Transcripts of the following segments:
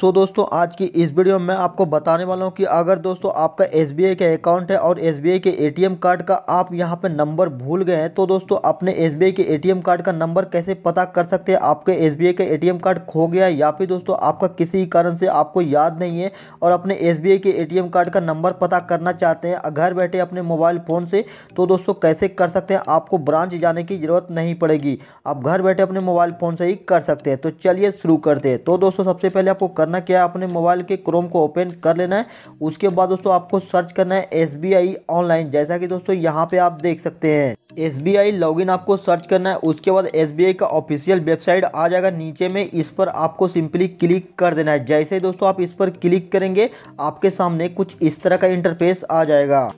सो so, दोस्तों आज की इस वीडियो में मैं आपको बताने वाला हूँ कि अगर दोस्तों आपका एस का अकाउंट है और एस के एम कार्ड का आप यहाँ पर नंबर भूल गए हैं तो दोस्तों अपने एस के एम कार्ड का नंबर कैसे पता कर सकते हैं आपके एस का एम कार्ड खो गया है या फिर दोस्तों आपका किसी कारण से आपको याद नहीं है और अपने एस के ए कार्ड का नंबर पता करना चाहते हैं घर बैठे अपने मोबाइल फ़ोन से तो दोस्तों कैसे कर सकते हैं आपको ब्रांच जाने की ज़रूरत नहीं पड़ेगी आप घर बैठे अपने मोबाइल फ़ोन से ही कर सकते हैं तो चलिए शुरू करते हैं तो दोस्तों सबसे पहले आपको करना क्या है अपने मोबाइल के क्रोम को ओपन कर लेना है उसके बाद दोस्तों आपको सर्च करना है एस ऑनलाइन जैसा कि दोस्तों यहाँ पे आप देख सकते हैं एस बी आपको सर्च करना है उसके बाद एस का ऑफिशियल वेबसाइट आ जाएगा नीचे में इस पर आपको सिंपली क्लिक कर देना है जैसे दोस्तों आप इस पर क्लिक करेंगे आपके सामने कुछ इस तरह का इंटरफेस आ जाएगा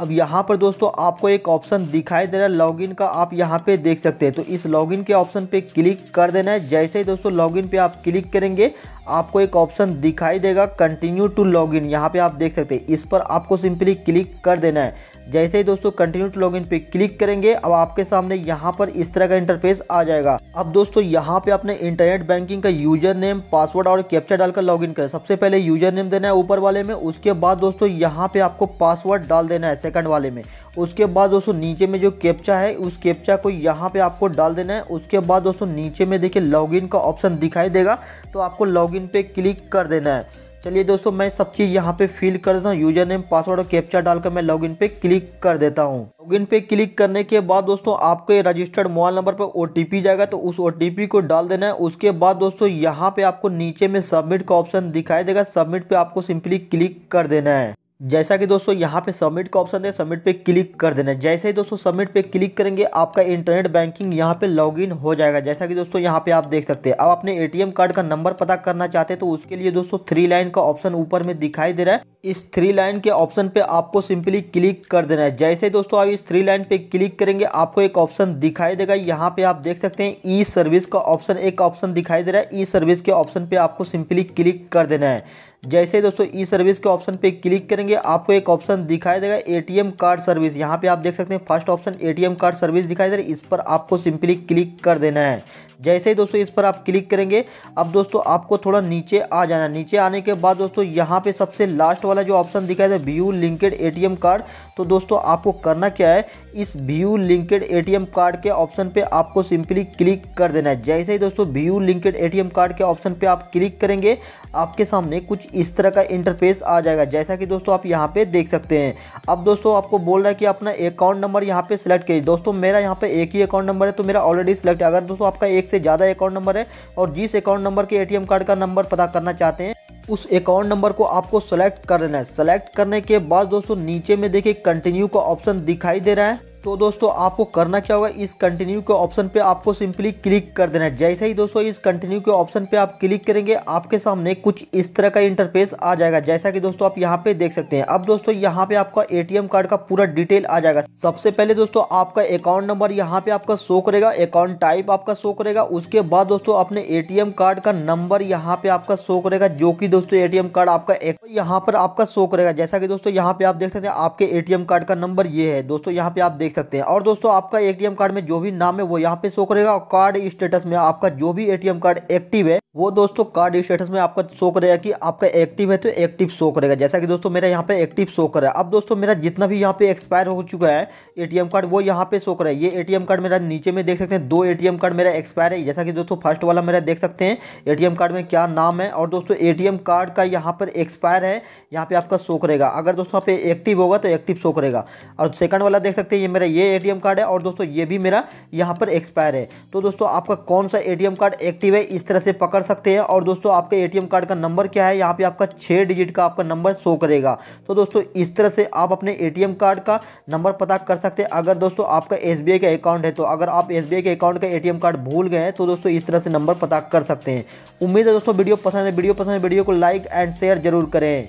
अब यहाँ पर दोस्तों आपको एक ऑप्शन दिखाई दे रहा है लॉगिन का आप यहाँ पे देख सकते हैं तो इस लॉगिन के ऑप्शन पे क्लिक कर देना है जैसे ही दोस्तों लॉगिन पे आप क्लिक करेंगे आपको एक ऑप्शन दिखाई देगा कंटिन्यू टू लॉगिन यहाँ पे आप देख सकते हैं इस पर आपको सिंपली क्लिक कर देना है जैसे ही दोस्तों कंटिन्यू टू लॉगिन पे क्लिक करेंगे अब आपके सामने यहाँ पर इस तरह का इंटरफेस आ जाएगा अब दोस्तों यहाँ पे आपने इंटरनेट बैंकिंग का यूजर नेम पासवर्ड और कैप्चर डालकर लॉगिन करें सबसे पहले यूजर नेम देना है ऊपर वाले में उसके बाद दोस्तों यहाँ पे आपको पासवर्ड डाल देना है सेकंड वाले में उसके बाद दोस्तों नीचे में जो कैप्चा है उस कैप्चा को यहाँ पे आपको डाल देना है उसके बाद दोस्तों नीचे में देखिए लॉगिन का ऑप्शन दिखाई देगा तो आपको लॉगिन पे क्लिक कर देना है चलिए दोस्तों मैं सब चीज़ यहाँ पे फिल कर देता हूँ यूजर नेम पासवर्ड और कैप्चा डालकर मैं लॉगिन पे क्लिक कर देता हूँ लॉगिन पे क्लिक करने के बाद दोस्तों आपको ये रजिस्टर्ड मोबाइल नंबर पर ओ जाएगा तो उस ओ को डाल देना है उसके बाद दोस्तों यहाँ पे आपको नीचे में सबमिट का ऑप्शन दिखाई देगा सबमिट पर आपको सिंपली क्लिक कर देना है जैसा कि दोस्तों यहाँ पे सबमिट का ऑप्शन है सबमिट पे क्लिक कर देना जैसे ही दोस्तों सबमिट पे क्लिक करेंगे आपका इंटरनेट बैंकिंग यहाँ पे लॉगिन हो जाएगा जैसा कि दोस्तों यहाँ पे आप देख सकते हैं अब अपने एटीएम कार्ड का नंबर पता करना चाहते हैं तो उसके लिए दोस्तों थ्री लाइन का ऑप्शन ऊपर में दिखाई दे रहा है इस थ्री लाइन के ऑप्शन पे आपको सिंपली क्लिक कर देना है जैसे दोस्तों आप इस थ्री लाइन पे क्लिक करेंगे आपको एक ऑप्शन दिखाई देगा यहाँ पे आप देख सकते हैं ई सर्विस का ऑप्शन एक ऑप्शन दिखाई दे रहा है ई सर्विस के ऑप्शन पे आपको सिंपली क्लिक कर देना है जैसे दोस्तों ई सर्विस के ऑप्शन पे क्लिक करेंगे आपको एक ऑप्शन दिखाई देगा एटीएम कार्ड सर्विस यहाँ पे आप देख सकते हैं first option ATM card service दिखाई दे रहा है इस पर आपको सिंपली क्लिक कर देना है जैसे ही दोस्तों इस पर आप क्लिक करेंगे अब दोस्तों आपको थोड़ा नीचे आ जाना नीचे आने के बाद दोस्तों यहाँ पे सबसे लास्ट वाला जो ऑप्शन दिखाई दे व्यू लिंकेड एटीएम कार्ड तो दोस्तों आपको करना क्या है इस व्यू लिंकेड एटीएम कार्ड के ऑप्शन पे आपको सिंपली क्लिक कर देना है जैसे ही दोस्तों व्यू लिंकेड एम कार्ड के ऑप्शन पे आप क्लिक करेंगे आपके सामने कुछ इस तरह का इंटरफेस आ जाएगा जैसा कि दोस्तों आप यहाँ पे देख सकते हैं अब दोस्तों आपको बोल रहा है कि अपना अकाउंट नंबर यहाँ पे सिलेक्ट करिए दोस्तों मेरा यहाँ पे एक ही अकाउंट नंबर है तो मेरा ऑलरेडी सिलेक्ट है अगर दोस्तों आपका एक से ज़्यादा अकाउंट नंबर है और जिस अकाउंट नंबर के ए कार्ड का नंबर पता करना चाहते हैं उस अकाउंट नंबर को आपको सेलेक्ट कर लेना है सेलेक्ट करने के बाद दोस्तों नीचे में देखिए कंटिन्यू का ऑप्शन दिखाई दे रहा है तो दोस्तों आपको करना क्या होगा इस कंटिन्यू के ऑप्शन पे आपको सिंपली क्लिक कर देना है जैसे ही दोस्तों इस कंटिन्यू के ऑप्शन पे आप क्लिक करेंगे आपके सामने कुछ इस तरह का इंटरफेस आ जाएगा जैसा कि दोस्तों आप यहाँ पे देख सकते हैं अब दोस्तों यहाँ पे आपका एटीएम कार्ड का पूरा डिटेल आ जाएगा सबसे पहले दोस्तों आपका अकाउंट नंबर यहाँ पे आपका शो करेगा अकाउंट टाइप आपका शो करेगा उसके बाद दोस्तों अपने ए कार्ड का नंबर यहाँ पे आपका शो करेगा जो की दोस्तों एटीएम कार्ड आपका यहाँ पर आपका शो करेगा जैसा कि दोस्तों यहाँ पे आप देख सकते हैं आपके एटीएम कार्ड का नंबर ये है दोस्तों यहाँ पे आप देख सकते हैं और दोस्तों आपका एटीएम कार्ड में जो भी नाम है वो यहाँ पे शो करेगा और कार्ड स्टेटस में आपका जो भी एटीएम कार्ड एक्टिव है वो दोस्तों कार्ड स्टेटस में आपका शो करेगा कि आपका एक्टिव है तो एक्टिव शो करेगा जैसा कि दोस्तों मेरा यहाँ पे एक्टिव शो कर रहा है अब दोस्तों मेरा जितना भी यहाँ पे एक्सपायर हो चुका है एटीएम कार्ड वो यहाँ पे शो कर रहा है ये एटीएम कार्ड मेरा नीचे में देख सकते हैं दो एटीएम कार्ड मेरा एक्सपायर है जैसा कि दोस्तों फर्स्ट वाला मेरा देख सकते हैं एटीएम कार्ड में क्या नाम है और दोस्तों एटीएम कार्ड का यहाँ पर एक्सपायर है यहाँ पे आपका शो करेगा अगर दोस्तों यहाँ पे एक्टिव होगा तो एक्टिव शो करेगा और सेकंड वाला देख सकते हैं ये मेरा ये एटीएम कार्ड है और दोस्तों ये भी मेरा यहाँ पर एक्सपायर है तो दोस्तों आपका कौन सा एटीएम कार्ड एक्टिव है इस तरह से पकड़ सकते हैं और दोस्तों आपके एटीएम कार्ड का नंबर क्या है यहाँ पे आपका छः डिजिट का आपका नंबर शो करेगा तो दोस्तों इस तरह से आप अपने एटीएम कार्ड का नंबर पता कर सकते हैं अगर दोस्तों आपका एस का अकाउंट है तो अगर आप एस के अकाउंट का ए कार्ड भूल गए तो दोस्तों इस तरह से नंबर पता कर सकते हैं उम्मीद है दोस्तों वीडियो पसंद है वीडियो पसंद है वीडियो को लाइक एंड शेयर जरूर करें